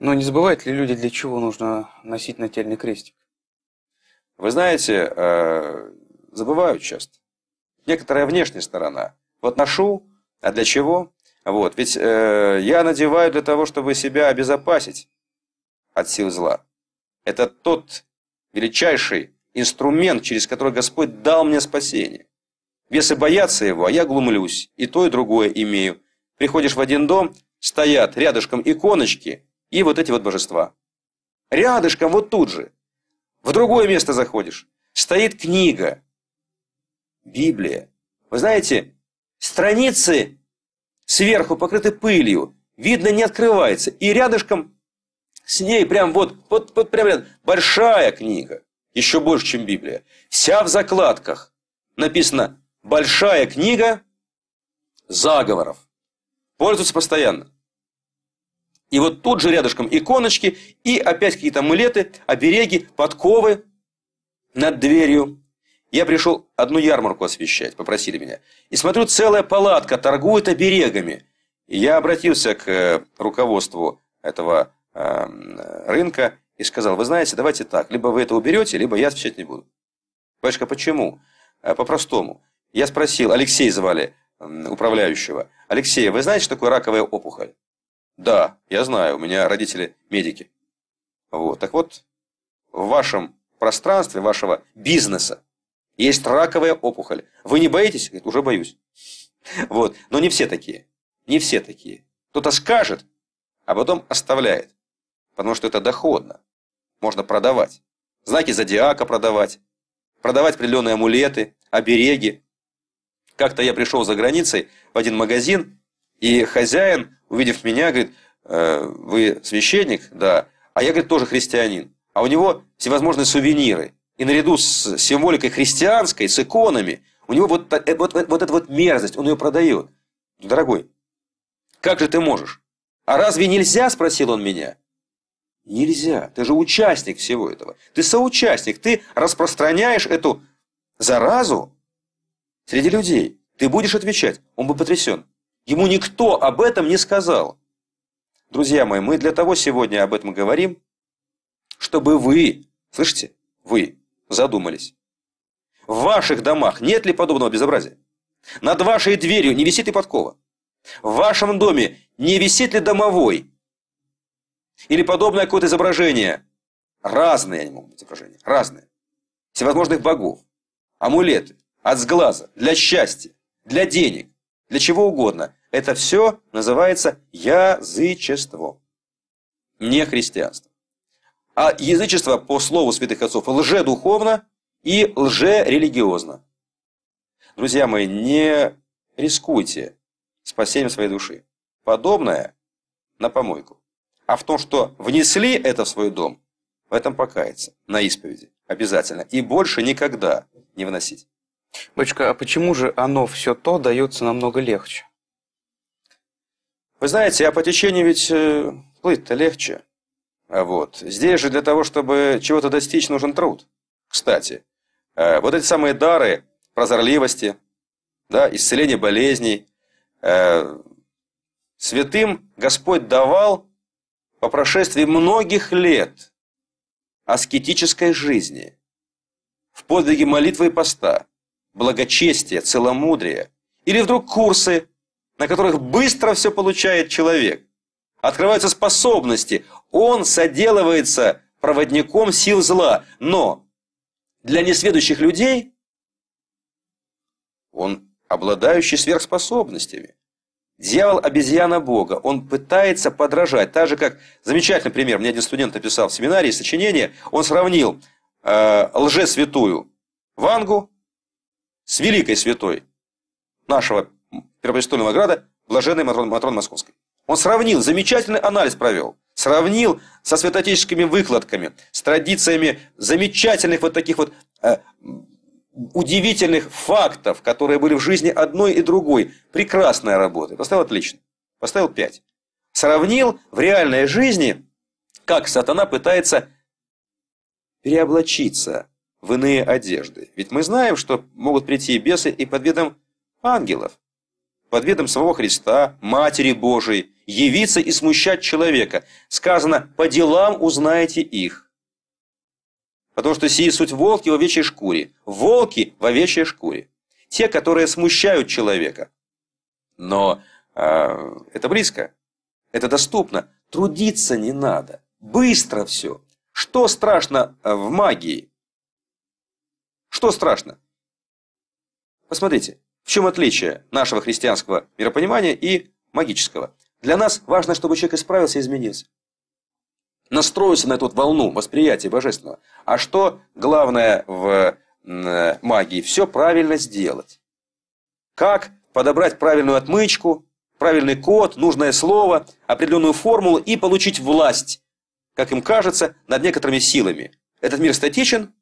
Но не забывают ли люди, для чего нужно носить нательный крестик? Вы знаете, э, забывают часто. Некоторая внешняя сторона. Вот ношу, а для чего? Вот, ведь э, я надеваю для того, чтобы себя обезопасить от сил зла. Это тот величайший инструмент, через который Господь дал мне спасение. Весы боятся его, а я глумлюсь, и то, и другое имею. Приходишь в один дом, стоят рядышком иконочки, и вот эти вот божества. Рядышком, вот тут же. В другое место заходишь. Стоит книга. Библия. Вы знаете, страницы сверху покрыты пылью. Видно, не открывается. И рядышком с ней прям вот, вот, вот прям рядом. Большая книга. Еще больше, чем Библия. Вся в закладках. Написано «Большая книга заговоров». Пользуются постоянно. И вот тут же рядышком иконочки и опять какие-то амулеты, обереги, подковы над дверью. Я пришел одну ярмарку освещать, попросили меня. И смотрю, целая палатка торгует оберегами. И я обратился к э, руководству этого э, рынка и сказал, вы знаете, давайте так, либо вы это уберете, либо я освещать не буду. Пашка, почему? «Э, по-простому. Я спросил, Алексей звали эм, управляющего. Алексей, вы знаете, что такое раковая опухоль? Да, я знаю, у меня родители медики. Вот, так вот, в вашем пространстве, вашего бизнеса есть раковая опухоль. Вы не боитесь? Говорит, уже боюсь. Вот, но не все такие. Не все такие. Кто-то скажет, а потом оставляет. Потому что это доходно. Можно продавать. Знаки зодиака продавать. Продавать определенные амулеты, обереги. Как-то я пришел за границей в один магазин, и хозяин, увидев меня, говорит, «Э, вы священник, да, а я, говорит, тоже христианин. А у него всевозможные сувениры. И наряду с символикой христианской, с иконами, у него вот, э, вот, вот, вот эта вот мерзость, он ее продает. Дорогой, как же ты можешь? А разве нельзя, спросил он меня. Нельзя, ты же участник всего этого. Ты соучастник, ты распространяешь эту заразу среди людей. Ты будешь отвечать, он был потрясен. Ему никто об этом не сказал. Друзья мои, мы для того сегодня об этом говорим, чтобы вы, слышите, вы задумались. В ваших домах нет ли подобного безобразия? Над вашей дверью не висит ли подкова? В вашем доме не висит ли домовой? Или подобное какое-то изображение? Разные они могут быть изображения, разные. Всевозможных богов, амулеты, от сглаза, для счастья, для денег, для чего угодно. Это все называется язычество, не христианство. А язычество, по слову святых отцов, лжедуховно и лжерелигиозно. Друзья мои, не рискуйте спасением своей души. Подобное на помойку. А в том, что внесли это в свой дом, в этом покаяться на исповеди обязательно. И больше никогда не вносить. Бочка, а почему же оно все то дается намного легче? Вы знаете, а по течению ведь э, плыть-то легче. А вот, здесь же для того, чтобы чего-то достичь, нужен труд. Кстати, э, вот эти самые дары прозорливости, да, исцеление болезней. Э, святым Господь давал по прошествии многих лет аскетической жизни, в подвиге молитвы и поста, благочестия, целомудрия, или вдруг курсы на которых быстро все получает человек. Открываются способности, он соделывается проводником сил зла, но для несведущих людей он обладающий сверхспособностями. Дьявол – обезьяна Бога, он пытается подражать. Так же, как, замечательный пример, мне один студент написал в семинарии сочинение, он сравнил э, лжесвятую Вангу с великой святой нашего Первопрестольного Града Блаженной Матрон, Матрон Московской. Он сравнил, замечательный анализ провел. Сравнил со святоотеческими выкладками, с традициями замечательных вот таких вот э, удивительных фактов, которые были в жизни одной и другой. Прекрасная работа. Поставил отлично. Поставил пять. Сравнил в реальной жизни, как сатана пытается переоблачиться в иные одежды. Ведь мы знаем, что могут прийти и бесы и под видом ангелов под видом самого Христа, Матери Божией, явиться и смущать человека. Сказано, по делам узнаете их. Потому что сии суть волки в овечьей шкуре. Волки в овечьей шкуре. Те, которые смущают человека. Но э, это близко, это доступно. Трудиться не надо. Быстро все. Что страшно а, в магии? Что страшно? Посмотрите, в чем отличие нашего христианского миропонимания и магического? Для нас важно, чтобы человек исправился и изменился. Настроился на эту волну восприятия божественного. А что главное в магии? Все правильно сделать. Как подобрать правильную отмычку, правильный код, нужное слово, определенную формулу и получить власть, как им кажется, над некоторыми силами. Этот мир статичен,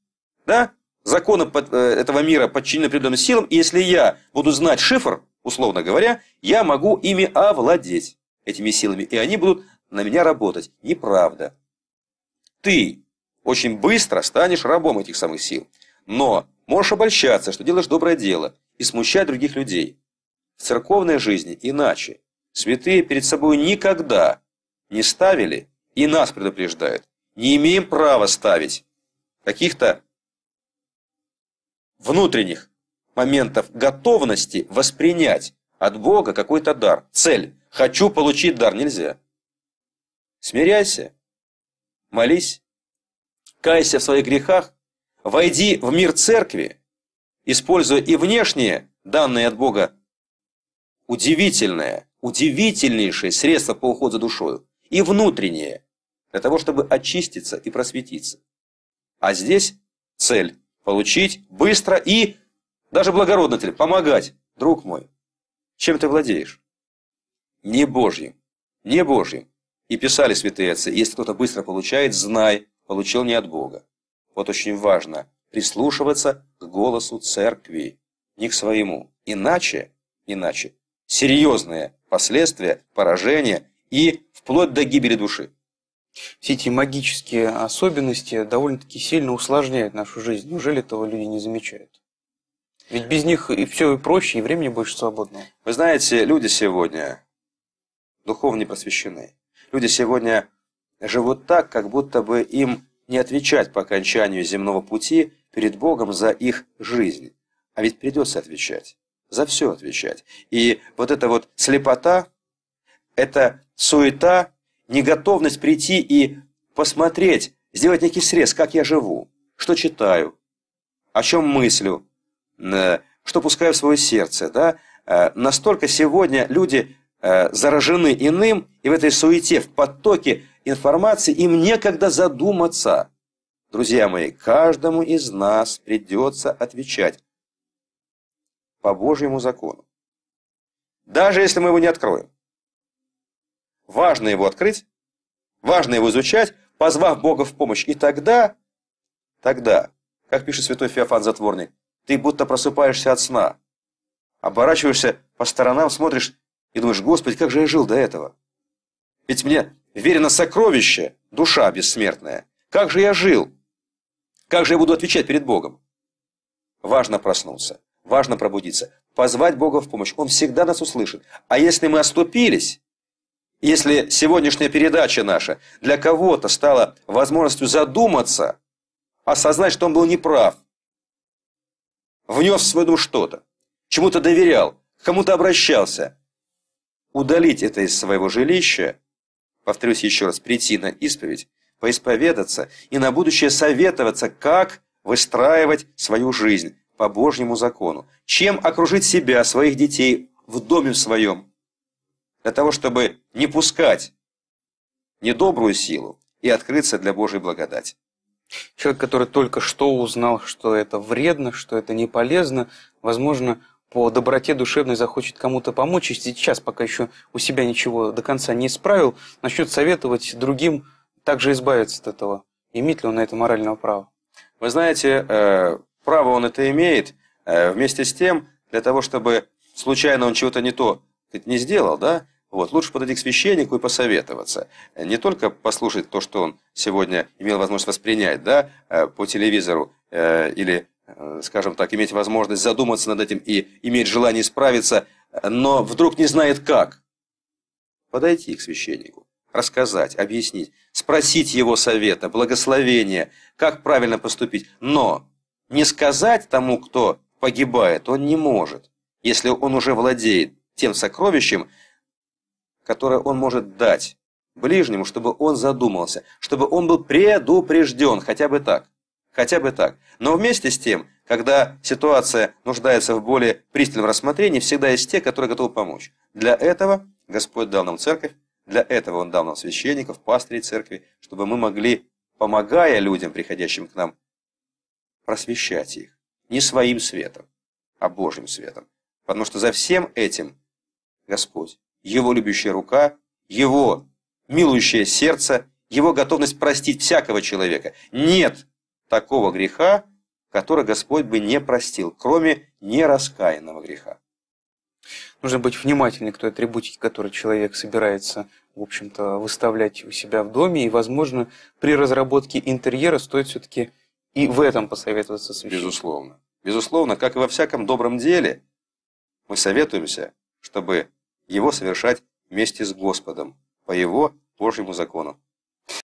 да? законы э, этого мира подчинены определенным силам, и если я буду знать шифр, условно говоря, я могу ими овладеть, этими силами, и они будут на меня работать. Неправда. Ты очень быстро станешь рабом этих самых сил, но можешь обольщаться, что делаешь доброе дело, и смущать других людей. В церковной жизни иначе. Святые перед собой никогда не ставили, и нас предупреждают. Не имеем права ставить каких-то внутренних моментов готовности воспринять от Бога какой-то дар, цель. Хочу получить дар нельзя. Смиряйся, молись, кайся в своих грехах, войди в мир церкви, используя и внешние, данные от Бога, удивительное, удивительнейшее средство по уходу за душою, и внутреннее, для того, чтобы очиститься и просветиться. А здесь цель получить быстро и, даже благородно ты, помогать, друг мой. Чем ты владеешь? Не Божьим, не Божьим. И писали святые отцы, если кто-то быстро получает, знай, получил не от Бога. Вот очень важно прислушиваться к голосу церкви, не к своему. Иначе, иначе, серьезные последствия, поражения и вплоть до гибели души все эти магические особенности довольно-таки сильно усложняют нашу жизнь. Неужели этого люди не замечают? Ведь без них и все и проще, и времени больше свободного. Вы знаете, люди сегодня духовно не просвещены. Люди сегодня живут так, как будто бы им не отвечать по окончанию земного пути перед Богом за их жизнь. А ведь придется отвечать. За все отвечать. И вот эта вот слепота, эта суета неготовность прийти и посмотреть, сделать некий срез, как я живу, что читаю, о чем мыслю, э, что пускаю в свое сердце. Да? Э, настолько сегодня люди э, заражены иным, и в этой суете, в потоке информации им некогда задуматься. Друзья мои, каждому из нас придется отвечать по Божьему закону. Даже если мы его не откроем. Важно его открыть, важно его изучать, позвав Бога в помощь. И тогда, тогда, как пишет святой Феофан Затворник, ты будто просыпаешься от сна. Оборачиваешься по сторонам, смотришь и думаешь, Господи, как же я жил до этого? Ведь мне верено сокровище, душа бессмертная. Как же я жил? Как же я буду отвечать перед Богом? Важно проснуться, важно пробудиться, позвать Бога в помощь. Он всегда нас услышит. А если мы оступились, если сегодняшняя передача наша для кого-то стала возможностью задуматься, осознать, что он был неправ, внес в свой дом что-то, чему-то доверял, кому-то обращался, удалить это из своего жилища, повторюсь еще раз, прийти на исповедь, поисповедаться и на будущее советоваться, как выстраивать свою жизнь по Божьему закону, чем окружить себя, своих детей в доме своем, для того, чтобы не пускать недобрую силу и открыться для Божьей благодати. Человек, который только что узнал, что это вредно, что это не полезно, возможно, по доброте душевной захочет кому-то помочь, и сейчас, пока еще у себя ничего до конца не исправил, начнет советовать другим также избавиться от этого. Имеет ли он на это морального права? Вы знаете, э, право он это имеет, э, вместе с тем, для того, чтобы случайно он чего-то не то не сделал, да, вот, лучше подойти к священнику и посоветоваться. Э, не только послушать то, что он сегодня имел возможность воспринять, да, э, по телевизору, э, или, скажем так, иметь возможность задуматься над этим и иметь желание справиться, но вдруг не знает как. Подойти к священнику, рассказать, объяснить, спросить его совета, благословения, как правильно поступить, но не сказать тому, кто погибает, он не может, если он уже владеет тем сокровищем, которое он может дать ближнему, чтобы он задумался, чтобы он был предупрежден, хотя бы так. Хотя бы так. Но вместе с тем, когда ситуация нуждается в более пристальном рассмотрении, всегда есть те, которые готовы помочь. Для этого Господь дал нам церковь, для этого Он дал нам священников, пастырей церкви, чтобы мы могли, помогая людям, приходящим к нам, просвещать их. Не своим светом, а Божьим светом. Потому что за всем этим Господь его любящая рука, его милующее сердце, его готовность простить всякого человека. Нет такого греха, который Господь бы не простил, кроме нераскаянного греха. Нужно быть внимательным к той атрибутике, которую человек собирается, в общем-то, выставлять у себя в доме. И, возможно, при разработке интерьера стоит все-таки и в этом посоветоваться с Безусловно. Безусловно, как и во всяком добром деле, мы советуемся, чтобы его совершать вместе с Господом, по его Божьему закону.